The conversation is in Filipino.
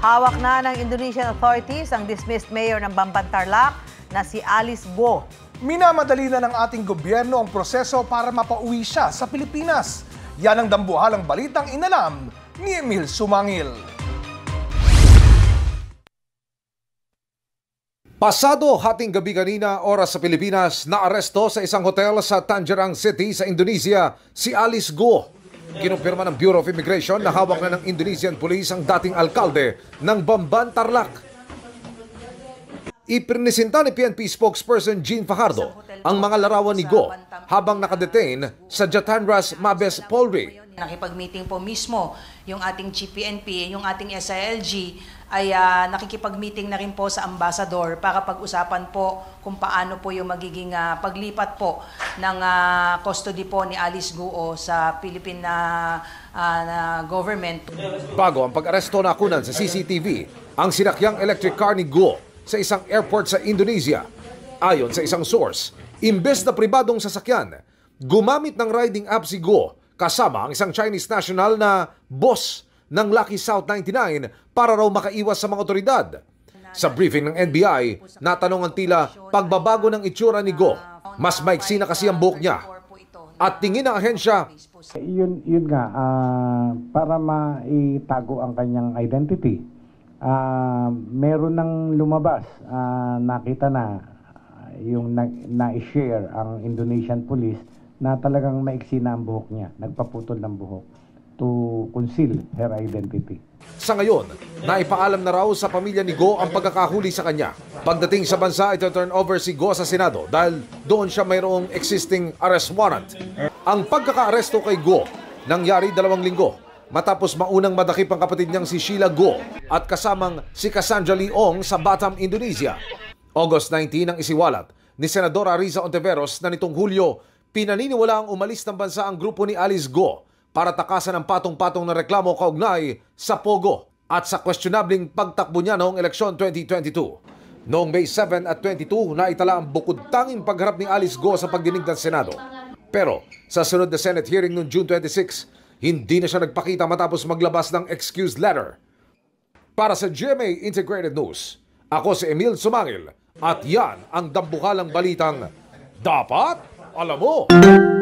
Hawak na ng Indonesian authorities ang dismissed mayor ng Bamban Tarlac na si Alice Guo. Minamadali na ng ating gobyerno ang proseso para mapauwi siya sa Pilipinas. Yan ang dambuhalang balitang inalam ni Emil Sumangil. Pasado hating gabi kanina oras sa Pilipinas, naaresto sa isang hotel sa Tangerang City sa Indonesia si Alice Goh Kinumpirma ng Bureau of Immigration na hawak na ng Indonesian Police ang dating alkalde ng Bamban Tarlac Ipresenta ni PNP spokesperson Jean Fajardo ang mga larawan ni Go habang nakadetain sa Jatanras Mabes Polri. Nakipag-meeting po mismo yung ating GPNP, yung ating SILG ay uh, nakikipag-meeting na rin po sa ambassador para pag-usapan po kung paano po yung magiging uh, paglipat po ng uh, custody po ni Alice Guo sa Philippine uh, uh, government. Bago ang pag-aresto na kunan sa CCTV, ang sinakyang electric car ni Guo sa isang airport sa Indonesia. Ayon sa isang source, imbes na pribadong sasakyan, gumamit ng riding app si Go kasama ang isang Chinese national na boss ng Lucky South 99 para raw makaiwas sa mga otoridad. Sa briefing ng NBI, natanongan tila pagbabago ng itsura ni Go. Mas maiksi na kasi ang buhok niya. At tingin ng ahensya, yun, yun nga, uh, para maitago ang kanyang identity uh, meron ng lumabas, uh, nakita na yung na, na-share ang Indonesian police na talagang maiksi na ang buhok niya, nagpaputol ng buhok to conceal her identity. Sa ngayon, naipaalam na raw sa pamilya ni Go ang pagkakahuli sa kanya. Pagdating sa bansa, ito turn over si Go sa Senado dahil doon siya mayroong existing arrest warrant. Ang pagkakaaresto kay Go nangyari dalawang linggo matapos maunang madakip ang kapatid niyang si Sheila Go at kasamang si Cassandra Leong sa Batam, Indonesia. August 19 ang isiwalat ni Senadora Riza Ontiveros na nitong Hulyo, pinaniniwala ang umalis ng bansa ang grupo ni Alice Go para takasan ang patong-patong na reklamo kaugnay sa Pogo at sa questionabling pagtakbo niya noong eleksyon 2022. Noong May 7 at 22, naitala ang bukod tanging pagharap ni Alice Go sa pagdinig ng Senado. Pero sa sunod na Senate hearing noong June 26, hindi na siya nagpakita matapos maglabas ng excuse letter. Para sa GMA Integrated News, ako si Emil Sumangil at yan ang dambuhalang balitang Dapat Alam Mo!